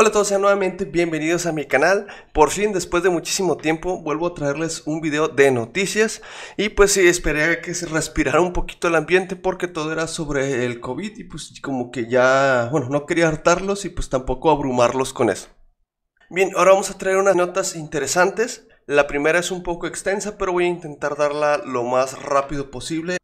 Hola a todos, sean nuevamente bienvenidos a mi canal. Por fin, después de muchísimo tiempo, vuelvo a traerles un video de noticias. Y pues sí, esperé a que se respirara un poquito el ambiente porque todo era sobre el COVID y pues como que ya, bueno, no quería hartarlos y pues tampoco abrumarlos con eso. Bien, ahora vamos a traer unas notas interesantes. La primera es un poco extensa, pero voy a intentar darla lo más rápido posible.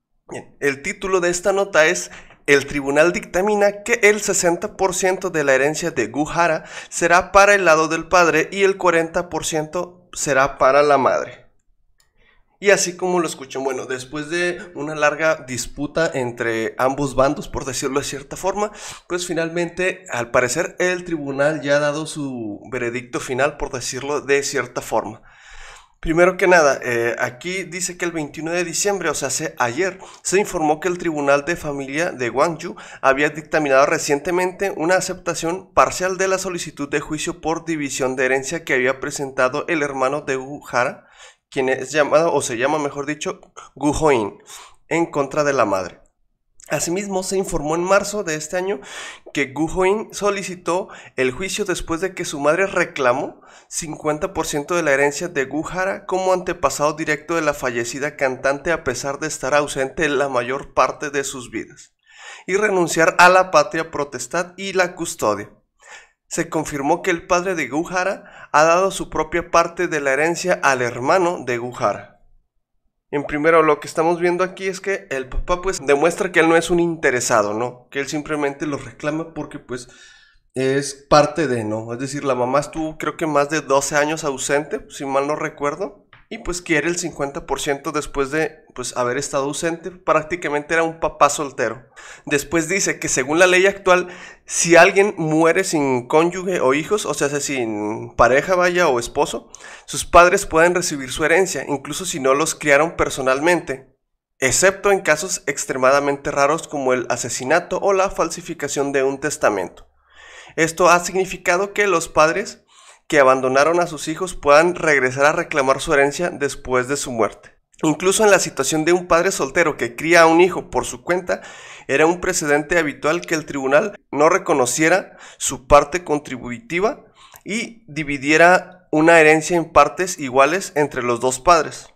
el título de esta nota es el tribunal dictamina que el 60% de la herencia de Gujara será para el lado del padre y el 40% será para la madre. Y así como lo escuchan, bueno, después de una larga disputa entre ambos bandos, por decirlo de cierta forma, pues finalmente, al parecer, el tribunal ya ha dado su veredicto final, por decirlo de cierta forma. Primero que nada, eh, aquí dice que el 21 de diciembre, o sea, hace ayer, se informó que el Tribunal de Familia de Guangzhou había dictaminado recientemente una aceptación parcial de la solicitud de juicio por división de herencia que había presentado el hermano de Gu quien es llamado, o se llama mejor dicho, Gu en contra de la madre. Asimismo, se informó en marzo de este año que Guhoin solicitó el juicio después de que su madre reclamó 50% de la herencia de Gujara como antepasado directo de la fallecida cantante a pesar de estar ausente la mayor parte de sus vidas y renunciar a la patria protestad y la custodia. Se confirmó que el padre de Gujara ha dado su propia parte de la herencia al hermano de Gujara. En primero, lo que estamos viendo aquí es que el papá pues demuestra que él no es un interesado, ¿no? Que él simplemente lo reclama porque pues es parte de, ¿no? Es decir, la mamá estuvo creo que más de 12 años ausente, si mal no recuerdo y pues quiere el 50% después de pues haber estado ausente, prácticamente era un papá soltero. Después dice que según la ley actual, si alguien muere sin cónyuge o hijos, o sea, sin pareja vaya o esposo, sus padres pueden recibir su herencia, incluso si no los criaron personalmente, excepto en casos extremadamente raros como el asesinato o la falsificación de un testamento. Esto ha significado que los padres que abandonaron a sus hijos puedan regresar a reclamar su herencia después de su muerte. Incluso en la situación de un padre soltero que cría a un hijo por su cuenta, era un precedente habitual que el tribunal no reconociera su parte contributiva y dividiera una herencia en partes iguales entre los dos padres.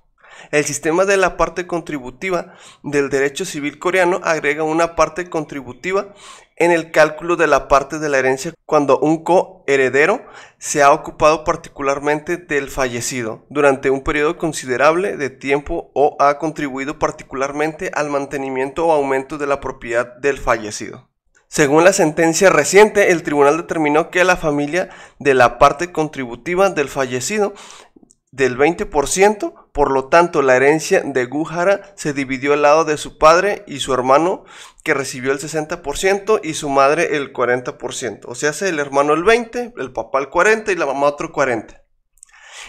El sistema de la parte contributiva del derecho civil coreano agrega una parte contributiva en el cálculo de la parte de la herencia cuando un coheredero se ha ocupado particularmente del fallecido durante un periodo considerable de tiempo o ha contribuido particularmente al mantenimiento o aumento de la propiedad del fallecido. Según la sentencia reciente, el tribunal determinó que la familia de la parte contributiva del fallecido del 20%, por lo tanto la herencia de Gujara se dividió al lado de su padre y su hermano que recibió el 60% y su madre el 40%. O sea, hace el hermano el 20, el papá el 40 y la mamá otro 40.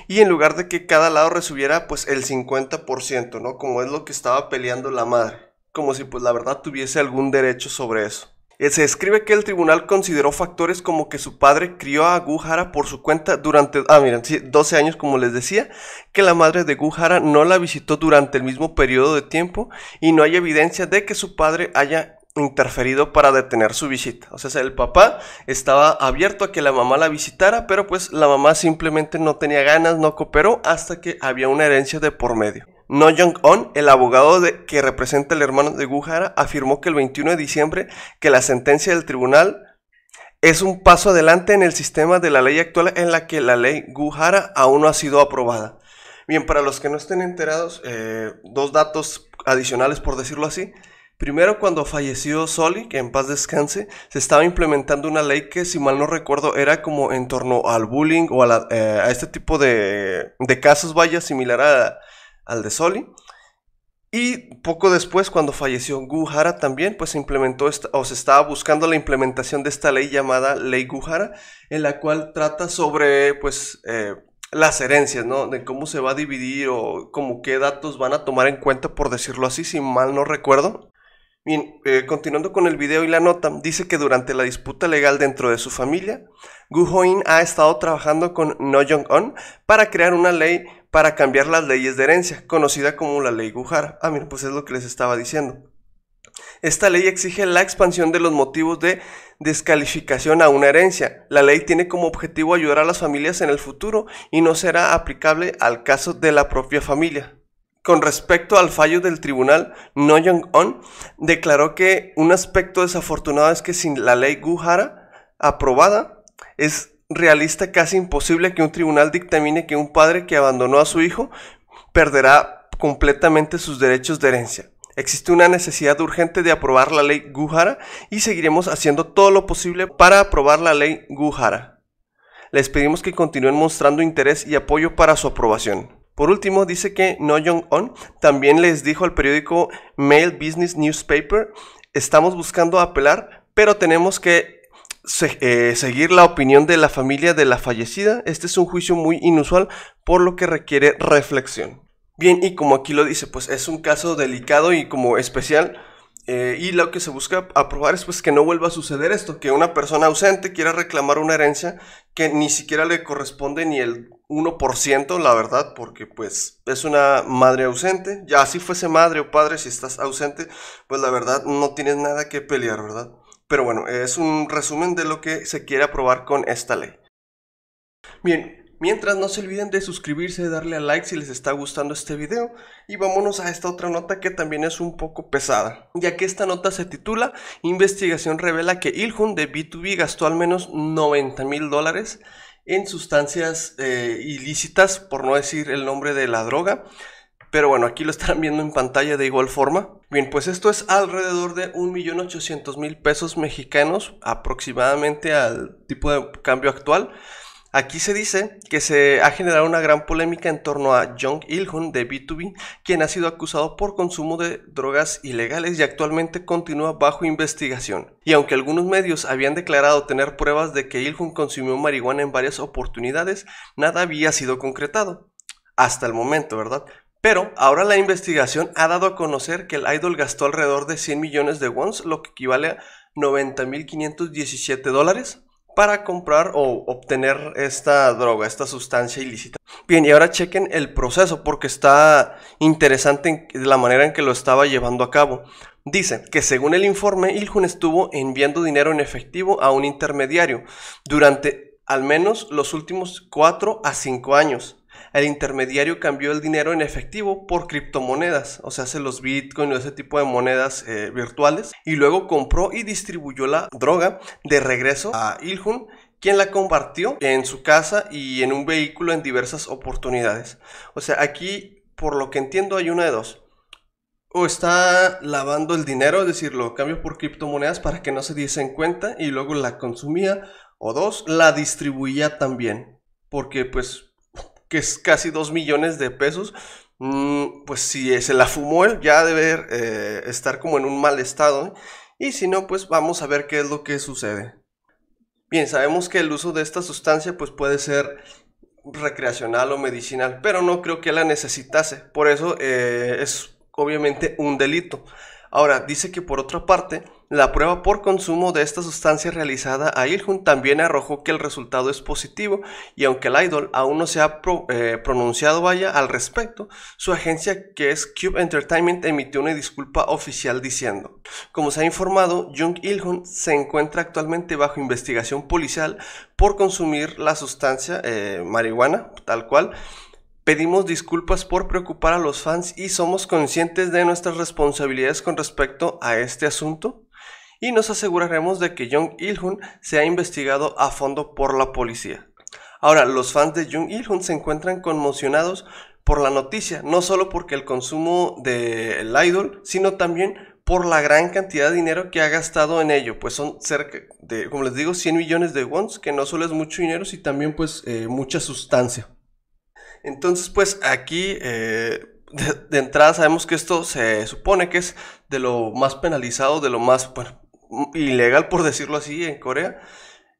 Y en lugar de que cada lado recibiera pues el 50%, ¿no? Como es lo que estaba peleando la madre, como si pues la verdad tuviese algún derecho sobre eso. Eh, se escribe que el tribunal consideró factores como que su padre crió a Gujara por su cuenta durante, ah, miren, 12 años como les decía, que la madre de Gujara no la visitó durante el mismo periodo de tiempo y no hay evidencia de que su padre haya interferido para detener su visita. O sea, el papá estaba abierto a que la mamá la visitara, pero pues la mamá simplemente no tenía ganas, no cooperó hasta que había una herencia de por medio. No young On el abogado que representa al hermano de Guhara, afirmó que el 21 de diciembre que la sentencia del tribunal es un paso adelante en el sistema de la ley actual en la que la ley Gujara aún no ha sido aprobada. Bien, para los que no estén enterados, eh, dos datos adicionales por decirlo así. Primero, cuando falleció Soli, que en paz descanse, se estaba implementando una ley que, si mal no recuerdo, era como en torno al bullying o a, eh, este tipo de, casos, vaya, similar al de Soli. Y poco después, cuando falleció Guhara también, pues se implementó o se estaba buscando la implementación de esta ley llamada Ley Guhara, en la cual trata sobre, pues, eh, las herencias, ¿no? De cómo se va a dividir o como qué datos van a tomar en cuenta, por decirlo así, si mal no recuerdo. Bien, eh, continuando con el video y la nota, dice que durante la disputa legal dentro de su familia, Gu ha estado trabajando con No jong On para crear una ley para cambiar las leyes de herencia, conocida como la ley Gujar. Ah, mira, pues es lo que les estaba diciendo. Esta ley exige la expansión de los motivos de descalificación a una herencia. La ley tiene como objetivo ayudar a las familias en el futuro y no será aplicable al caso de la propia familia. Con respecto al fallo del tribunal, No Young On declaró que un aspecto desafortunado es que sin la ley Gujara aprobada, es realista casi imposible que un tribunal dictamine que un padre que abandonó a su hijo perderá completamente sus derechos de herencia. Existe una necesidad urgente de aprobar la ley Gujara y seguiremos haciendo todo lo posible para aprobar la ley Gujara. Les pedimos que continúen mostrando interés y apoyo para su aprobación. Por último, dice que No Young On también les dijo al periódico Mail Business Newspaper, estamos buscando apelar, pero tenemos que eh, seguir la opinión de la familia de la fallecida. Este es un juicio muy inusual, por lo que requiere reflexión. Bien, y como aquí lo dice, pues es un caso delicado y como especial, eh, y lo que se busca aprobar es pues que no vuelva a suceder esto, que una persona ausente quiera reclamar una herencia que ni siquiera le corresponde ni el 1%, la verdad, porque pues es una madre ausente. Ya si fuese madre o padre, si estás ausente, pues la verdad no tienes nada que pelear, ¿verdad? Pero bueno, es un resumen de lo que se quiere aprobar con esta ley. Bien, mientras no se olviden de suscribirse, darle a like si les está gustando este video y vámonos a esta otra nota que también es un poco pesada, ya que esta nota se titula Investigación revela que Ilhun de B2B gastó al menos 90 mil dólares en sustancias eh, ilícitas, por no decir el nombre de la droga. Pero bueno, aquí lo están viendo en pantalla de igual forma. Bien, pues esto es alrededor de 1.800.000 pesos mexicanos, aproximadamente al tipo de cambio actual. Aquí se dice que se ha generado una gran polémica en torno a Jung il de B2B, quien ha sido acusado por consumo de drogas ilegales y actualmente continúa bajo investigación. Y aunque algunos medios habían declarado tener pruebas de que il consumió marihuana en varias oportunidades, nada había sido concretado. Hasta el momento, ¿verdad? Pero ahora la investigación ha dado a conocer que el idol gastó alrededor de 100 millones de wons, lo que equivale a 90.517 dólares para comprar o obtener esta droga, esta sustancia ilícita. Bien, y ahora chequen el proceso porque está interesante la manera en que lo estaba llevando a cabo. Dice que según el informe, Ilhun estuvo enviando dinero en efectivo a un intermediario durante al menos los últimos 4 a 5 años el intermediario cambió el dinero en efectivo por criptomonedas, o sea, se los bitcoin o ese tipo de monedas eh, virtuales, y luego compró y distribuyó la droga de regreso a Ilhun quien la compartió en su casa y en un vehículo en diversas oportunidades. O sea, aquí, por lo que entiendo, hay una de dos. O está lavando el dinero, es decir, lo cambio por criptomonedas para que no se en cuenta y luego la consumía. O dos, la distribuía también. Porque pues que es casi 2 millones de pesos, mm, pues si eh, se la fumó él, ya debe eh, estar como en un mal estado. ¿eh? Y si no, pues vamos a ver qué es lo que sucede. Bien, sabemos que el uso de esta sustancia pues puede ser recreacional o medicinal, pero no creo que la necesitase. Por eso es obviamente un delito. Ahora, dice que por otra parte, la prueba por consumo de esta sustancia realizada a Ilhun también arrojó que el resultado es positivo y aunque el idol aún no se ha eh, pronunciado vaya al respecto, su agencia que es Cube Entertainment emitió una disculpa oficial diciendo, como se ha informado, Jung Ilhun se encuentra actualmente bajo investigación policial por consumir la sustancia eh, marihuana, tal cual, Pedimos disculpas por preocupar a los fans y somos conscientes de nuestras responsabilidades con respecto a este asunto y nos aseguraremos de que Jung Il-hun sea investigado a fondo por la policía. Ahora, los fans de Jung Il-hun se encuentran conmocionados por la noticia, no solo porque el consumo del idol, sino también por la gran cantidad de dinero que ha gastado en ello, pues son cerca de, como les digo, 100 millones de wons, que no solo es mucho dinero, sino también pues eh, mucha sustancia. Entonces pues aquí eh, de, de, entrada sabemos que esto se supone que es de lo más penalizado, de lo más, bueno, ilegal, por decirlo así, en Corea.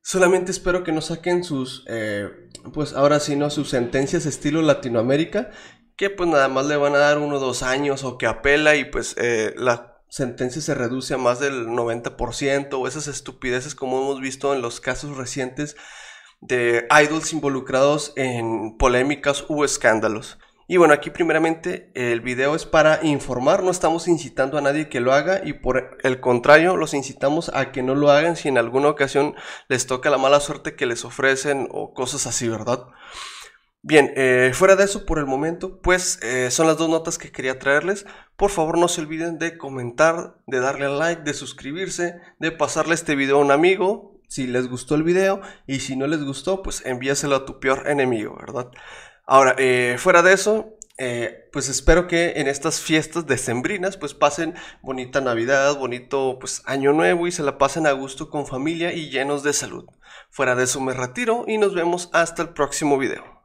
Solamente espero que no saquen sus, eh, pues ahora sí, ¿no? Sus sentencias estilo Latinoamérica, que pues nada más le van a dar uno o dos años o que apela y pues eh, la sentencia se reduce a más del 90% o esas estupideces como hemos visto en los casos recientes de idols involucrados en polémicas u escándalos. Y bueno, aquí primeramente el video es para informar, no estamos incitando a nadie que lo haga y por el contrario los incitamos a que no lo hagan si en alguna ocasión les toca la mala suerte que les ofrecen o cosas así, ¿verdad? Bien, eh, fuera de eso por el momento, pues eh, son las dos notas que quería traerles. Por favor no se olviden de comentar, de darle like, de suscribirse, de pasarle este video a un amigo si les gustó el video y si no les gustó, pues envíaselo a tu peor enemigo, ¿verdad? Ahora, eh, fuera de eso, eh, pues espero que en estas fiestas decembrinas pues pasen bonita Navidad, bonito pues año nuevo y se la pasen a gusto con familia y llenos de salud. Fuera de eso me retiro y nos vemos hasta el próximo video.